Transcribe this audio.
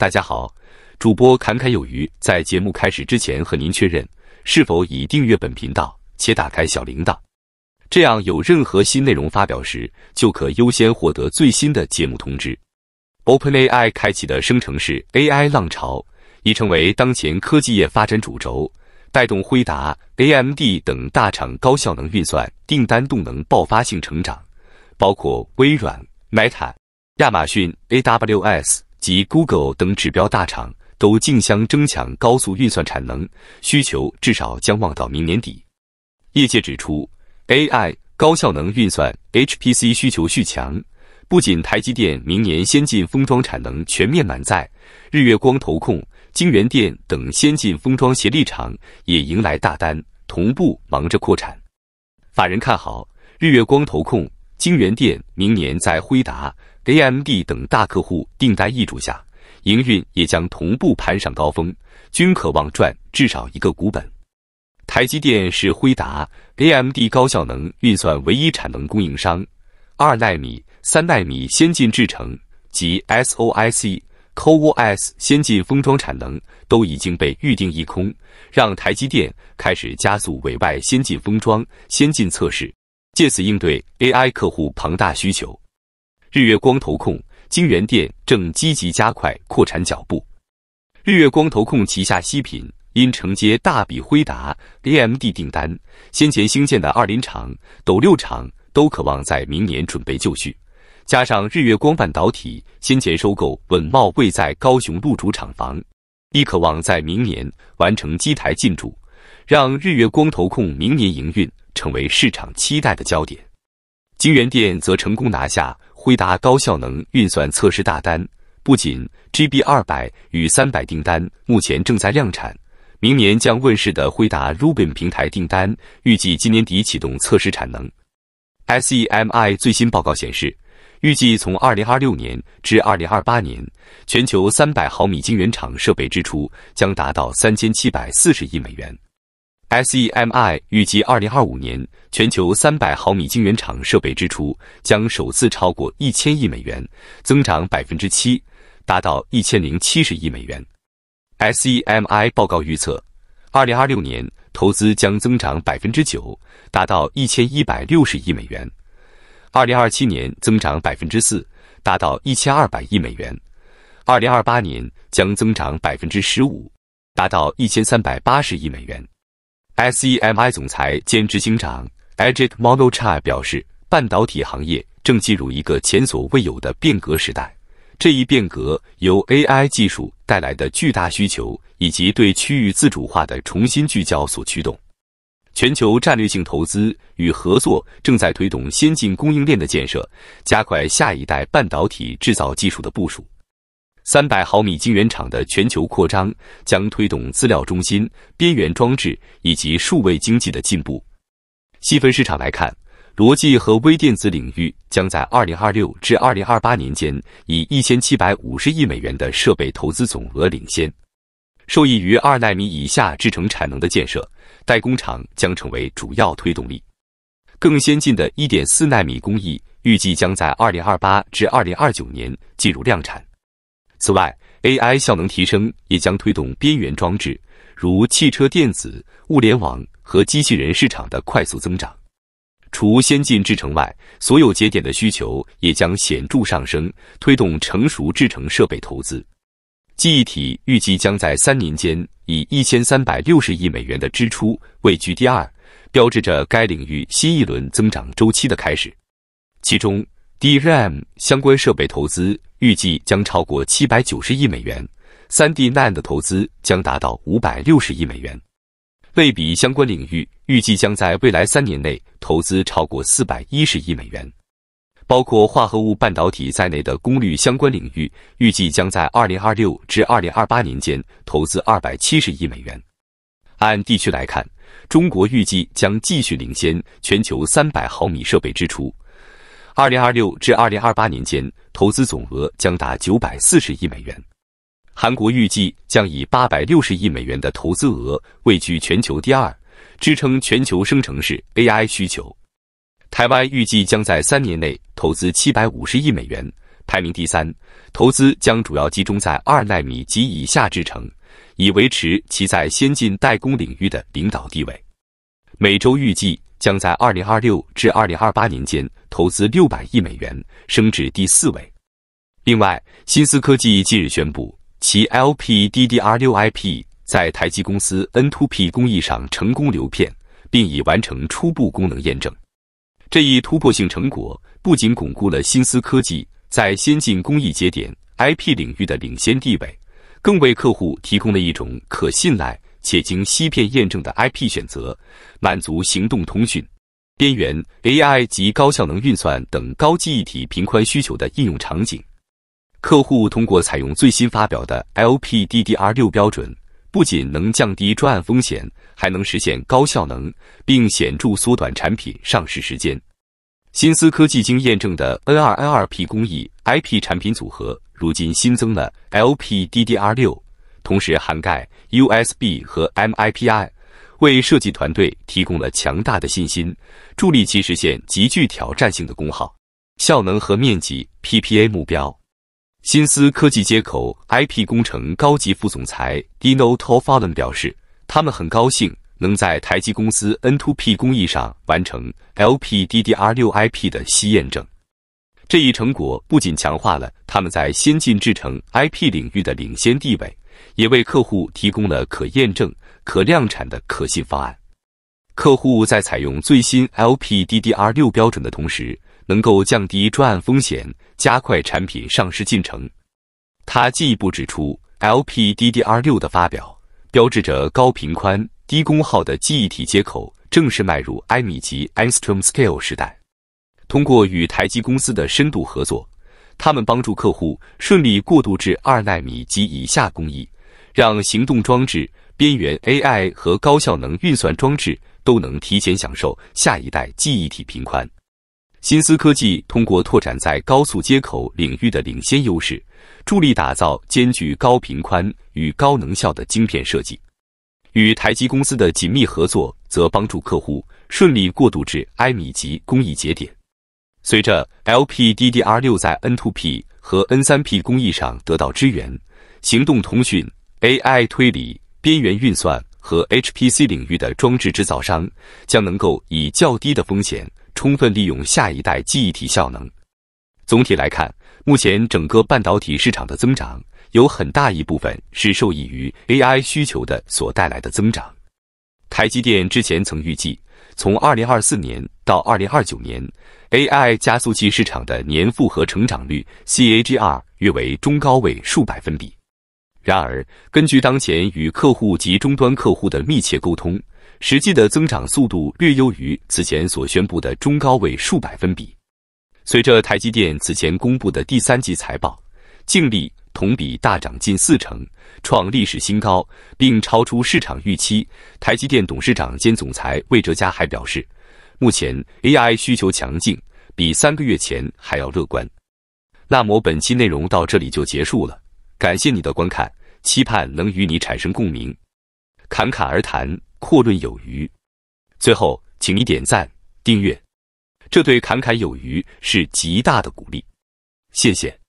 大家好，主播侃侃有余。在节目开始之前，和您确认是否已订阅本频道且打开小铃铛，这样有任何新内容发表时，就可优先获得最新的节目通知。OpenAI 开启的生成式 AI 浪潮已成为当前科技业发展主轴，带动辉达、AMD 等大厂高效能运算订单动能爆发性成长，包括微软、Meta、亚马逊 AWS。及 Google 等指标大厂都竞相争抢高速运算产能需求，至少将望到明年底。业界指出，AI 高效能运算 HPC 需求续强，不仅台积电明年先进封装产能全面满载，日月光、投控、晶圆电等先进封装协力厂也迎来大单，同步忙着扩产。法人看好日月光、投控、晶圆电明年在辉达。AMD 等大客户订单易主下，营运也将同步攀上高峰，均渴望赚至少一个股本。台积电是辉达、AMD 高效能运算唯一产能供应商，二纳米、三纳米先进制程及 SOI C CoWoS 先进封装产能都已经被预定一空，让台积电开始加速委外先进封装、先进测试，借此应对 AI 客户庞大需求。日月光投控晶圆店正积极加快扩产脚步。日月光投控旗下西品因承接大笔辉达、AMD 订单，先前兴建的二林厂、斗六厂都渴望在明年准备就绪。加上日月光半导体先前收购稳茂未在高雄入主厂房，亦渴望在明年完成机台进驻，让日月光投控明年营运成为市场期待的焦点。晶圆店则成功拿下辉达高效能运算测试大单，不仅 GB 200与300订单目前正在量产，明年将问世的辉达 Rubin 平台订单预计今年底启动测试产能。SEMI 最新报告显示，预计从2026年至2028年，全球300毫米晶圆厂设备支出将达到3740亿美元。SEMI 预计，二零二五年全球三百毫米晶圆厂设备支出将首次超过一千亿美元，增长百分之七，达到一千零七十亿美元。SEMI 报告预测，二零二六年投资将增长百分之九，达到一千一百六十亿美元；二零二七年增长百分之四，达到一千二百亿美元；二零二八年将增长百分之十五，达到一千三百八十亿美元。Semi 总裁兼执行长 Ajit m o n l a c h a 表示，半导体行业正进入一个前所未有的变革时代。这一变革由 AI 技术带来的巨大需求，以及对区域自主化的重新聚焦所驱动。全球战略性投资与合作正在推动先进供应链的建设，加快下一代半导体制造技术的部署。三百毫米晶圆厂的全球扩张将推动资料中心、边缘装置以及数位经济的进步。细分市场来看，逻辑和微电子领域将在二零二六至二零二八年间以一千七百五十亿美元的设备投资总额领先。受益于二纳米以下制成产能的建设，代工厂将成为主要推动力。更先进的一点四纳米工艺预计将在二零二八至二零二九年进入量产。此外，AI 效能提升也将推动边缘装置，如汽车电子、物联网和机器人市场的快速增长。除先进制程外，所有节点的需求也将显著上升，推动成熟制程设备投资。记忆体预计将在三年间以一千三百六十亿美元的支出位居第二，标志着该领域新一轮增长周期的开始。其中，DRAM 相关设备投资。预计将超过七百九十亿美元，三 D NAND 的投资将达到五百六十亿美元。类比相关领域，预计将在未来三年内投资超过四百一十亿美元，包括化合物半导体在内的功率相关领域，预计将在二零二六至二零二八年间投资二百七十亿美元。按地区来看，中国预计将继续领先全球三百毫米设备支出。二零二六至二零二八年间，投资总额将达九百四十亿美元。韩国预计将以八百六十亿美元的投资额位居全球第二，支撑全球生成式 AI 需求。台湾预计将在三年内投资七百五十亿美元，排名第三，投资将主要集中在二纳米及以下制程，以维持其在先进代工领域的领导地位。每周预计。将在二零二六至二零二八年间投资六百亿美元，升至第四位。另外，新思科技近日宣布，其 LPDDR6 IP 在台积公司 N2P 工艺上成功流片，并已完成初步功能验证。这一突破性成果不仅巩固了新思科技在先进工艺节点 IP 领域的领先地位，更为客户提供了一种可信赖。且经芯片验证的 IP 选择，满足行动通讯、边缘 AI 及高效能运算等高记忆体频宽需求的应用场景。客户通过采用最新发表的 LPDDR6 标准，不仅能降低专案风险，还能实现高效能，并显著缩短产品上市时间。新思科技经验证的 N2N2P 工艺 IP 产品组合，如今新增了 LPDDR6。同时涵盖 USB 和 MIPI，为设计团队提供了强大的信心，助力其实现极具挑战性的功耗、效能和面积 （PPA） 目标。新思科技接口 IP 工程高级副总裁 Dino Tollfalen 表示，他们很高兴能在台积公司 N2P 工艺上完成 LPDDR6 IP 的新验证。这一成果不仅强化了他们在先进制程 IP 领域的领先地位。也为客户提供了可验证、可量产的可信方案。客户在采用最新 LPDDR6 标准的同时，能够降低专案风险，加快产品上市进程。他进一步指出，LPDDR6 的发表标志着高频宽、低功耗的记忆体接口正式迈入埃米级 e s t r o m Scale） 时代。通过与台积公司的深度合作。他们帮助客户顺利过渡至二纳米及以下工艺，让行动装置、边缘 AI 和高效能运算装置都能提前享受下一代记忆体频宽。新思科技通过拓展在高速接口领域的领先优势，助力打造兼具高频宽与高能效的晶片设计。与台积公司的紧密合作，则帮助客户顺利过渡至埃米级工艺节点。随着 LPDDR6 在 N2P 和 N3P 工艺上得到支援，行动通讯、AI 推理、边缘运算和 HPC 领域的装置制造商将能够以较低的风险，充分利用下一代记忆体效能。总体来看，目前整个半导体市场的增长有很大一部分是受益于 AI 需求的所带来的增长。台积电之前曾预计。从二零二四年到二零二九年，AI 加速器市场的年复合成长率 （CAGR） 约为中高位数百分比。然而，根据当前与客户及终端客户的密切沟通，实际的增长速度略优于此前所宣布的中高位数百分比。随着台积电此前公布的第三季财报，净利。同比大涨近四成，创历史新高，并超出市场预期。台积电董事长兼总裁魏哲嘉还表示，目前 AI 需求强劲，比三个月前还要乐观。那么本期内容到这里就结束了，感谢你的观看，期盼能与你产生共鸣。侃侃而谈，阔论有余。最后，请你点赞、订阅，这对侃侃有余是极大的鼓励。谢谢。